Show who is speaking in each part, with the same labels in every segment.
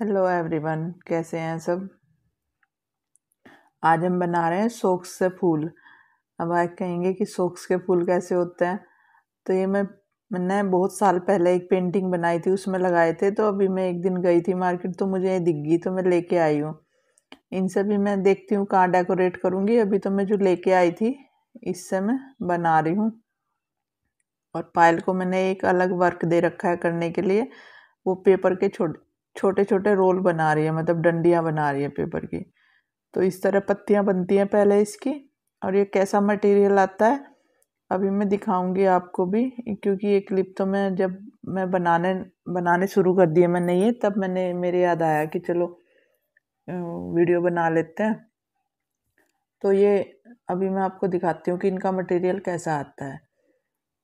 Speaker 1: hello everyone कैसे हैं सब आज हम बना रहे हैं सोक्स से फूल अब आप कहेंगे कि सोक्स के फूल कैसे होते हैं तो ये मैं मैंने बहुत साल पहले एक पेंटिंग बनाई थी उसमें लगाए थे तो अभी मैं एक दिन गई थी मार्केट तो मुझे ये दिख गई तो मैं लेके आई हूँ इनसे भी मैं देखती हूँ कहाँ डेकोरेट करूँगी अभी तो मैं जो लेके आई थी इससे मैं बना रही हूँ और पायल को मैंने एक अलग वर्क दे रखा है करने के लिए वो पेपर के छोटे छोटे छोटे रोल बना रही है मतलब डंडियाँ बना रही है पेपर की तो इस तरह पत्तियाँ बनती हैं पहले इसकी और ये कैसा मटेरियल आता है अभी मैं दिखाऊंगी आपको भी क्योंकि ये क्लिप तो मैं जब मैं बनाने बनाने शुरू कर दिए मैंने ये तब मैंने मेरे याद आया कि चलो वीडियो बना लेते हैं तो ये अभी मैं आपको दिखाती हूँ कि इनका मटेरियल कैसा आता है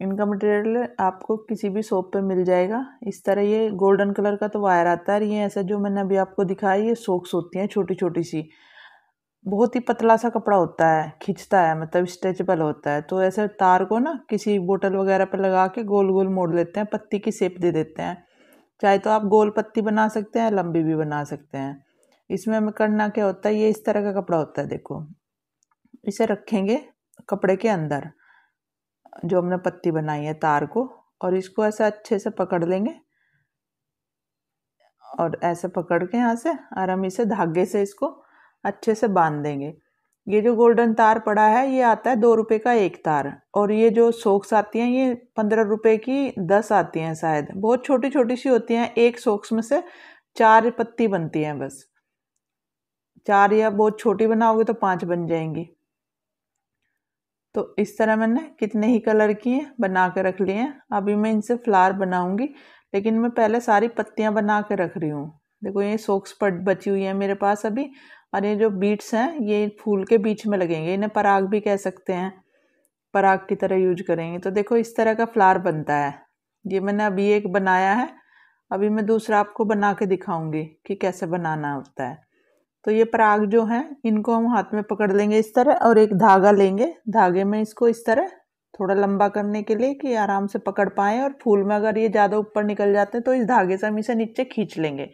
Speaker 1: इनका मटेरियल आपको किसी भी सोप पे मिल जाएगा इस तरह ये गोल्डन कलर का तो वायर आता है ये ऐसा जो मैंने अभी आपको दिखाया ये सोक्स होती हैं छोटी छोटी सी बहुत ही पतला सा कपड़ा होता है खींचता है मतलब स्ट्रेचबल होता है तो ऐसे तार को ना किसी बोतल वगैरह पर लगा के गोल गोल मोड़ लेते हैं पत्ती की सेप दे देते हैं चाहे तो आप गोल पत्ती बना सकते हैं लंबी भी बना सकते हैं इसमें हमें करना क्या होता है ये इस तरह का कपड़ा होता है देखो इसे रखेंगे कपड़े के अंदर जो हमने पत्ती बनाई है तार को और इसको ऐसे अच्छे से पकड़ लेंगे और ऐसे पकड़ के यहाँ से आरामी से धागे से इसको अच्छे से बांध देंगे ये जो गोल्डन तार पड़ा है ये आता है दो रुपये का एक तार और ये जो सोक्स आती हैं ये पंद्रह रुपये की दस आती हैं शायद बहुत छोटी छोटी सी होती हैं एक सोक्स में से चार पत्ती बनती हैं बस चार या बहुत छोटी बनाओगे तो पाँच बन जाएंगी तो इस तरह मैंने कितने ही कलर किए बना के रख लिए हैं अभी मैं इनसे फ्लावर बनाऊंगी लेकिन मैं पहले सारी पत्तियां बना के रख रही हूँ देखो ये सोक्स पट बची हुई है मेरे पास अभी और ये जो बीट्स हैं ये फूल के बीच में लगेंगे इन्हें पराग भी कह सकते हैं पराग की तरह यूज करेंगे तो देखो इस तरह का फ्लार बनता है ये मैंने अभी एक बनाया है अभी मैं दूसरा आपको बना के दिखाऊंगी कि कैसे बनाना होता है तो ये पराग जो हैं इनको हम हाथ में पकड़ लेंगे इस तरह और एक धागा लेंगे धागे में इसको इस तरह थोड़ा लंबा करने के लिए कि आराम से पकड़ पाएँ और फूल में अगर ये ज़्यादा ऊपर निकल जाते हैं तो इस धागे से हम इसे नीचे खींच लेंगे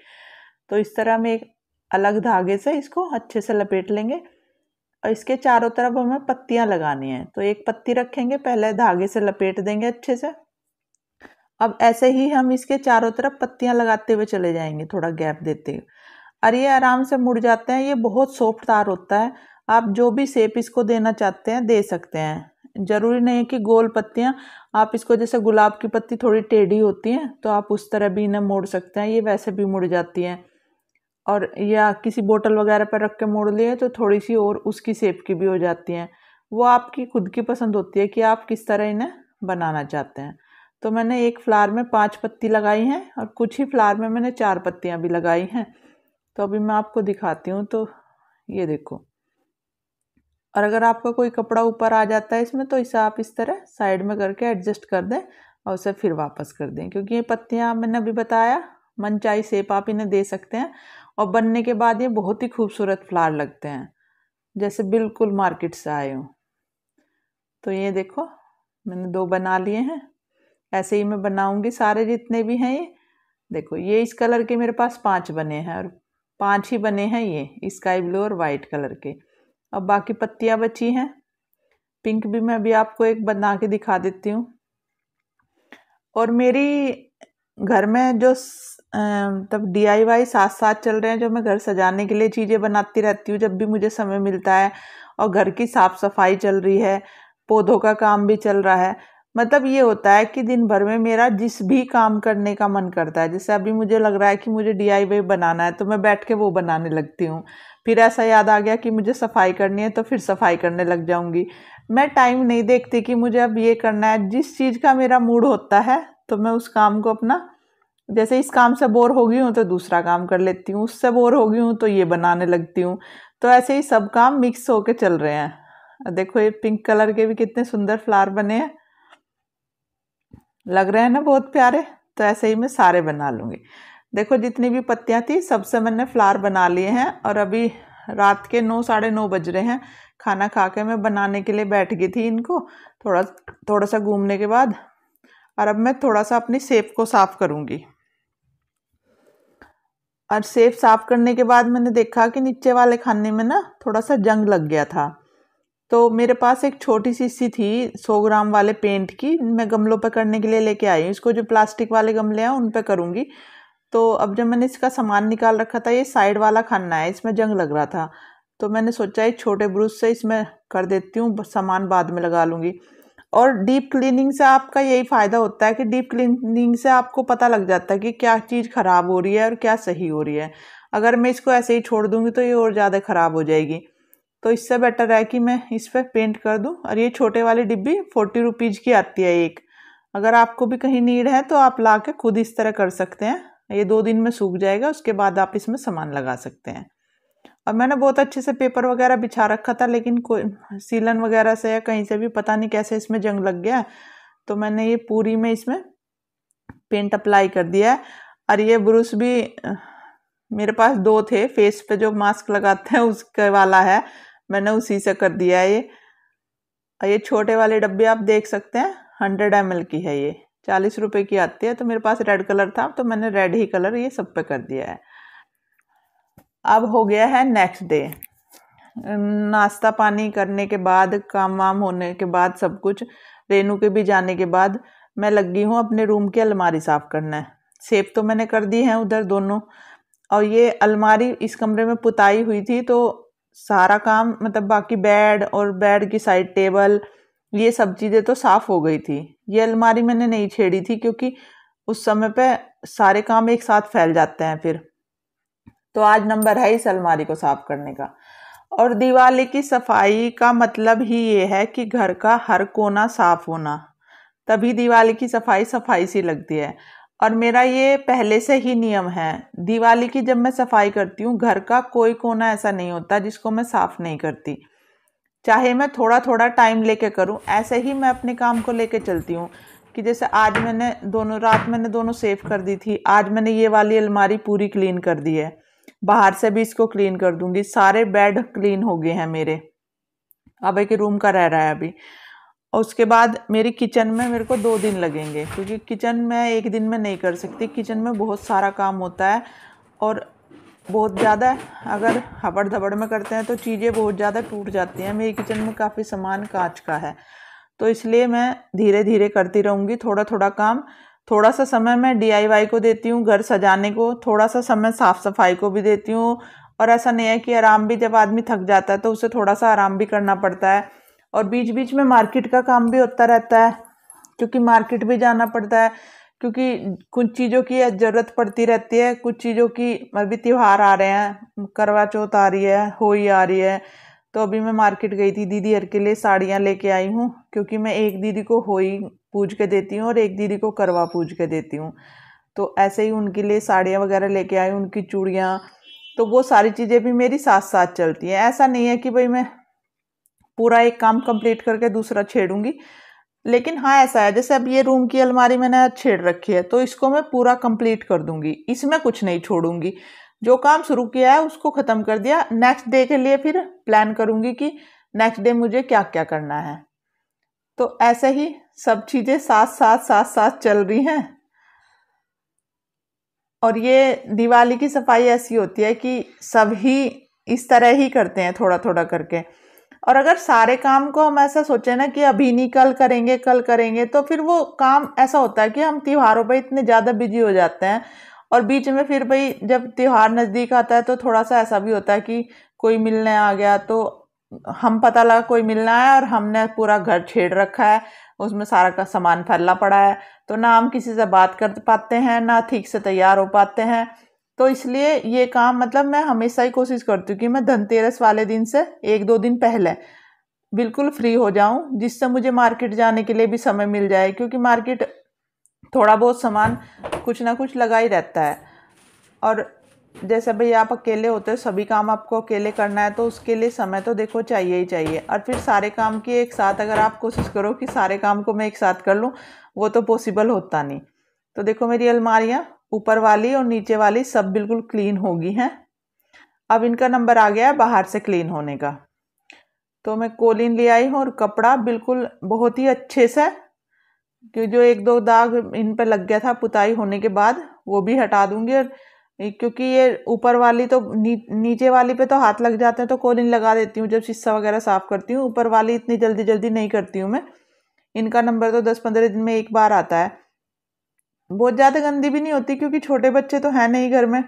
Speaker 1: तो इस तरह हम एक अलग धागे से इसको अच्छे से लपेट लेंगे और इसके चारों तरफ हमें पत्तियां लगानी हैं तो एक पत्ती रखेंगे पहले धागे से लपेट देंगे अच्छे से अब ऐसे ही हम इसके चारों तरफ पत्तियां लगाते हुए चले जाएंगे थोड़ा गैप देते हुए और ये आराम से मुड़ जाते हैं ये बहुत सॉफ्ट तार होता है आप जो भी सेप इसको देना चाहते हैं दे सकते हैं ज़रूरी नहीं है कि गोल पत्तियाँ आप इसको जैसे गुलाब की पत्ती थोड़ी टेढ़ी होती हैं तो आप उस तरह भी इन्हें मोड़ सकते हैं ये वैसे भी मुड़ जाती हैं और या किसी बोतल वगैरह पर रख के मोड़ लिए तो थोड़ी सी और उसकी सेप की भी हो जाती हैं वो आपकी खुद की पसंद होती है कि आप किस तरह इन्हें बनाना चाहते हैं तो मैंने एक फ्लार में पाँच पत्ती लगाई हैं और कुछ ही फ्लार में मैंने चार पत्तियाँ भी लगाई हैं तो अभी मैं आपको दिखाती हूँ तो ये देखो और अगर आपका कोई कपड़ा ऊपर आ जाता है इसमें तो इसे आप इस तरह साइड में करके एडजस्ट कर दें और उसे फिर वापस कर दें क्योंकि ये पत्तियाँ मैंने अभी बताया मनचाही सेप आप इन्हें दे सकते हैं और बनने के बाद ये बहुत ही खूबसूरत फ्लावर लगते हैं जैसे बिल्कुल मार्केट से आए हूँ तो ये देखो मैंने दो बना लिए हैं ऐसे ही मैं बनाऊंगी सारे जितने भी हैं ये देखो ये इस कलर के मेरे पास पांच बने हैं और पांच ही बने हैं ये स्काई ब्लू और वाइट कलर के अब बाकी पत्तियाँ बची हैं पिंक भी मैं अभी आपको एक बना के दिखा देती हूँ और मेरी घर में जो तब डीआईवाई साथ साथ चल रहे हैं जो मैं घर सजाने के लिए चीज़ें बनाती रहती हूँ जब भी मुझे समय मिलता है और घर की साफ़ सफाई चल रही है पौधों का काम भी चल रहा है मतलब ये होता है कि दिन भर में मेरा जिस भी काम करने का मन करता है जैसे अभी मुझे लग रहा है कि मुझे डी बनाना है तो मैं बैठ के वो बनाने लगती हूँ फिर ऐसा याद आ गया कि मुझे सफाई करनी है तो फिर सफाई करने लग जाऊँगी मैं टाइम नहीं देखती कि मुझे अब ये करना है जिस चीज़ का मेरा मूड होता है तो मैं उस काम को अपना जैसे इस काम से बोर हो गई हूँ तो दूसरा काम कर लेती हूँ उससे बोर हो गई हूँ तो ये बनाने लगती हूँ तो ऐसे ही सब काम मिक्स होके चल रहे हैं देखो ये पिंक कलर के भी कितने सुंदर फ्लावर बने हैं लग रहे हैं ना बहुत प्यारे तो ऐसे ही मैं सारे बना लूँगी देखो जितनी भी पत्तियाँ थी सबसे मैंने फ्लावर बना लिए हैं और अभी रात के नौ साढ़े नौ बज रहे हैं खाना खा के मैं बनाने के लिए बैठ गई थी इनको थोड़ा थोड़ा सा घूमने के बाद और अब मैं थोड़ा सा अपनी सेब को साफ़ करूँगी और सेब साफ़ करने के बाद मैंने देखा कि नीचे वाले खाने में ना थोड़ा सा जंग लग गया था तो मेरे पास एक छोटी सी सी थी सौ ग्राम वाले पेंट की मैं गमलों पर करने के लिए लेके आई हूँ इसको जो प्लास्टिक वाले गमले हैं उन पर करूँगी तो अब जब मैंने इसका सामान निकाल रखा था ये साइड वाला खाना है इसमें जंग लग रहा था तो मैंने सोचा एक छोटे ब्रश से इसमें कर देती हूँ सामान बाद में लगा लूँगी और डीप क्लीनिंग से आपका यही फ़ायदा होता है कि डीप क्लीनिंग से आपको पता लग जाता है कि क्या चीज़ ख़राब हो रही है और क्या सही हो रही है अगर मैं इसको ऐसे ही छोड़ दूँगी तो ये और ज़्यादा ख़राब हो जाएगी तो इससे बेटर है कि मैं इस पर पेंट कर दूँ और ये छोटे वाली डिब्बी फोर्टी रुपीज़ की आती है एक अगर आपको भी कहीं नीड है तो आप ला के खुद इस तरह कर सकते हैं ये दो दिन में सूख जाएगा उसके बाद आप इसमें सामान लगा सकते हैं और मैंने बहुत अच्छे से पेपर वगैरह बिछा रखा था लेकिन कोई सीलन वगैरह से या कहीं से भी पता नहीं कैसे इसमें जंग लग गया तो मैंने ये पूरी में इसमें पेंट अप्लाई कर दिया है और ये ब्रूस भी मेरे पास दो थे फेस पे जो मास्क लगाते हैं उसके वाला है मैंने उसी से कर दिया है ये ये छोटे वाले डब्बे आप देख सकते हैं हंड्रेड एम की है ये चालीस रुपये की आती है तो मेरे पास रेड कलर था तो मैंने रेड ही कलर ये सब पे कर दिया है अब हो गया है नेक्स्ट डे नाश्ता पानी करने के बाद काम वाम होने के बाद सब कुछ रेनू के भी जाने के बाद मैं लगी हूँ अपने रूम की अलमारी साफ़ करना है सेफ तो मैंने कर दी है उधर दोनों और ये अलमारी इस कमरे में पुताई हुई थी तो सारा काम मतलब बाकी बेड और बेड की साइड टेबल ये सब चीज़ें तो साफ़ हो गई थी ये अलमारी मैंने नहीं छेड़ी थी क्योंकि उस समय पे सारे काम एक साथ फैल जाते हैं फिर तो आज नंबर है इस अलमारी को साफ़ करने का और दिवाली की सफाई का मतलब ही ये है कि घर का हर कोना साफ होना तभी दिवाली की सफाई सफाई सी लगती है और मेरा ये पहले से ही नियम है दिवाली की जब मैं सफाई करती हूँ घर का कोई कोना ऐसा नहीं होता जिसको मैं साफ़ नहीं करती चाहे मैं थोड़ा थोड़ा टाइम लेके करूँ ऐसे ही मैं अपने काम को लेके चलती हूँ कि जैसे आज मैंने दोनों रात मैंने दोनों सेव कर दी थी आज मैंने ये वाली अलमारी पूरी क्लीन कर दी है बाहर से भी इसको क्लीन कर दूंगी सारे बेड क्लीन हो गए हैं मेरे अब एक रूम का रह रहा है अभी और उसके बाद मेरी किचन में मेरे को दो दिन लगेंगे क्योंकि किचन मैं एक दिन में नहीं कर सकती किचन में बहुत सारा काम होता है और बहुत ज़्यादा अगर हबड़ धबड़ में करते हैं तो चीज़ें बहुत ज़्यादा टूट जाती हैं मेरी किचन में काफ़ी सामान कांच का है तो इसलिए मैं धीरे धीरे करती रहूँगी थोड़ा थोड़ा काम थोड़ा सा समय मैं डी को देती हूँ घर सजाने को थोड़ा सा समय साफ़ सफाई को भी देती हूँ और ऐसा नहीं है कि आराम भी जब आदमी थक जाता है तो उसे थोड़ा सा आराम भी करना पड़ता है और बीच बीच में मार्केट का काम भी होता रहता है क्योंकि मार्केट भी जाना पड़ता है क्योंकि कुछ चीज़ों की ज़रूरत पड़ती रहती है कुछ चीज़ों की अभी त्यौहार आ रहे हैं करवा चौथ आ रही है होई आ रही है तो अभी मैं मार्केट गई थी दीदी हर के लिए साड़ियाँ लेके आई हूँ क्योंकि मैं एक दीदी को ही पूज के देती हूँ और एक दीदी को करवा पूज के देती हूँ तो ऐसे ही उनके लिए साड़ियाँ वगैरह लेके आई उनकी चूड़ियाँ तो वो सारी चीज़ें भी मेरी साथ साथ चलती हैं ऐसा नहीं है कि भाई मैं पूरा एक काम कंप्लीट करके दूसरा छेड़ूंगी लेकिन हाँ ऐसा है जैसे अब ये रूम की अलमारी मैंने छेड़ रखी है तो इसको मैं पूरा कंप्लीट कर दूंगी इसमें कुछ नहीं छोड़ूंगी जो काम शुरू किया है उसको ख़त्म कर दिया नेक्स्ट डे के लिए फिर प्लान करूंगी कि नेक्स्ट डे मुझे क्या क्या करना है तो ऐसे ही सब चीज़ें साथ साथ साथ साथ चल रही हैं और ये दिवाली की सफाई ऐसी होती है कि सभी इस तरह ही करते हैं थोड़ा थोड़ा करके और अगर सारे काम को हम ऐसा सोचे ना कि अभी नहीं कल करेंगे कल करेंगे तो फिर वो काम ऐसा होता है कि हम त्योहारों पर इतने ज़्यादा बिजी हो जाते हैं और बीच में फिर भाई जब त्यौहार नज़दीक आता है तो थोड़ा सा ऐसा भी होता है कि कोई मिलने आ गया तो हम पता लगा कोई मिलना है और हमने पूरा घर छेड़ रखा है उसमें सारा का सामान फैला पड़ा है तो ना हम किसी से बात कर पाते हैं ना ठीक से तैयार हो पाते हैं तो इसलिए ये काम मतलब मैं हमेशा ही कोशिश करती हूँ कि मैं धनतेरस वाले दिन से एक दो दिन पहले बिल्कुल फ्री हो जाऊँ जिससे मुझे मार्केट जाने के लिए भी समय मिल जाए क्योंकि मार्केट थोड़ा बहुत सामान कुछ ना कुछ लगा ही रहता है और जैसे भाई आप अकेले होते हो सभी काम आपको अकेले करना है तो उसके लिए समय तो देखो चाहिए ही चाहिए और फिर सारे काम की एक साथ अगर आप कोशिश करो कि सारे काम को मैं एक साथ कर लूँ वो तो पॉसिबल होता नहीं तो देखो मेरी अलमारियाँ ऊपर वाली और नीचे वाली सब बिल्कुल क्लीन होगी हैं अब इनका नंबर आ गया है बाहर से क्लीन होने का तो मैं कोलिन ले आई हूँ और कपड़ा बिल्कुल बहुत ही अच्छे से कि जो एक दो दाग इन पर लग गया था पुताई होने के बाद वो भी हटा दूँगी और क्योंकि ये ऊपर वाली तो नी, नीचे वाली पे तो हाथ लग जाते हैं तो कोलिन लगा देती हूँ जब शीशा वगैरह साफ़ करती हूँ ऊपर वाली इतनी जल्दी जल्दी नहीं करती हूँ मैं इनका नंबर तो दस पंद्रह दिन में एक बार आता है बहुत ज़्यादा गंदी भी नहीं होती क्योंकि छोटे बच्चे तो हैं नहीं घर में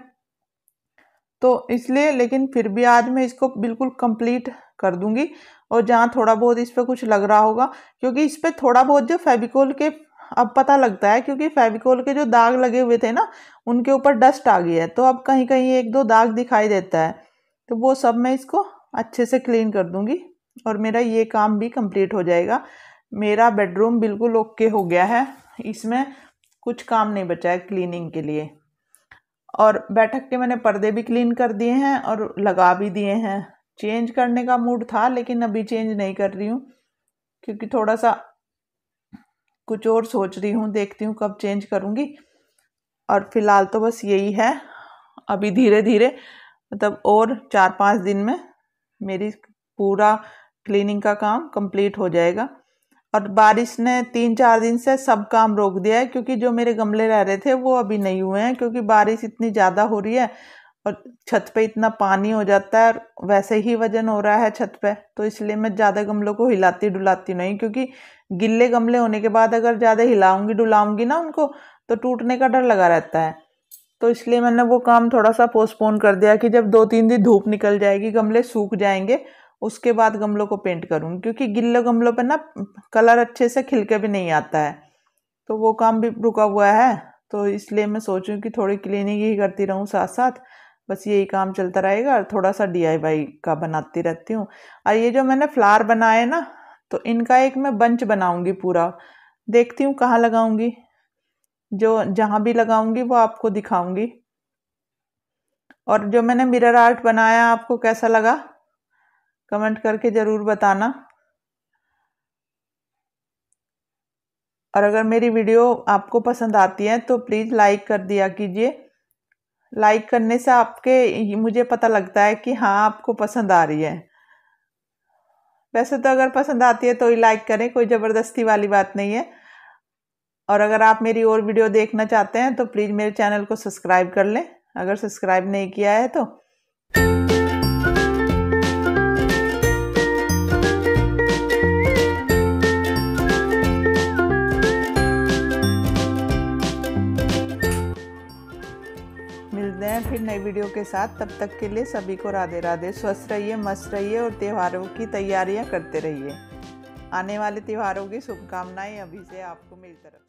Speaker 1: तो इसलिए लेकिन फिर भी आज मैं इसको बिल्कुल कंप्लीट कर दूंगी और जहाँ थोड़ा बहुत इस पर कुछ लग रहा होगा क्योंकि इस पर थोड़ा बहुत जो फेविकोल के अब पता लगता है क्योंकि फेविकोल के जो दाग लगे हुए थे ना उनके ऊपर डस्ट आ गई है तो अब कहीं कहीं एक दो दाग दिखाई देता है तो वो सब मैं इसको अच्छे से क्लीन कर दूँगी और मेरा ये काम भी कम्प्लीट हो जाएगा मेरा बेडरूम बिल्कुल ओके हो गया है इसमें कुछ काम नहीं बचा है क्लीनिंग के लिए और बैठक के मैंने पर्दे भी क्लीन कर दिए हैं और लगा भी दिए हैं चेंज करने का मूड था लेकिन अभी चेंज नहीं कर रही हूँ क्योंकि थोड़ा सा कुछ और सोच रही हूँ देखती हूँ कब चेंज करूँगी और फिलहाल तो बस यही है अभी धीरे धीरे मतलब और चार पाँच दिन में मेरी पूरा क्लीनिंग का काम कंप्लीट हो जाएगा और बारिश ने तीन चार दिन से सब काम रोक दिया है क्योंकि जो मेरे गमले रह रहे थे वो अभी नहीं हुए हैं क्योंकि बारिश इतनी ज़्यादा हो रही है और छत पे इतना पानी हो जाता है और वैसे ही वजन हो रहा है छत पे तो इसलिए मैं ज़्यादा गमलों को हिलाती डुलाती नहीं क्योंकि गिल्ले गमले होने के बाद अगर ज़्यादा हिलाऊंगी डुलाऊंगी ना उनको तो टूटने का डर लगा रहता है तो इसलिए मैंने वो काम थोड़ा सा पोस्टपोन कर दिया कि जब दो तीन दिन धूप निकल जाएगी गमले सूख जाएंगे उसके बाद गमलों को पेंट करूँगी क्योंकि गिल्ले गमलों पर ना कलर अच्छे से खिल के भी नहीं आता है तो वो काम भी रुका हुआ है तो इसलिए मैं सोचूँ कि थोड़ी क्लीनिंग ही करती रहूँ साथ साथ बस यही काम चलता रहेगा और थोड़ा सा डी का बनाती रहती हूँ और ये जो मैंने फ्लार बनाए ना तो इनका एक मैं बंच बनाऊँगी पूरा देखती हूँ कहाँ लगाऊँगी जो जहाँ भी लगाऊँगी वो आपको दिखाऊँगी और जो मैंने मिरर आर्ट बनाया आपको कैसा लगा कमेंट करके ज़रूर बताना और अगर मेरी वीडियो आपको पसंद आती है तो प्लीज़ लाइक कर दिया कीजिए लाइक करने से आपके मुझे पता लगता है कि हाँ आपको पसंद आ रही है वैसे तो अगर पसंद आती है तो ही लाइक करें कोई ज़बरदस्ती वाली बात नहीं है और अगर आप मेरी और वीडियो देखना चाहते हैं तो प्लीज़ मेरे चैनल को सब्सक्राइब कर लें अगर सब्सक्राइब नहीं किया है तो के साथ तब तक के लिए सभी को राधे राधे स्वस्थ रहिए मस्त रहिए और त्योहारों की तैयारियां करते रहिए आने वाले त्योहारों की शुभकामनाएं अभी से आपको मेरी तरफ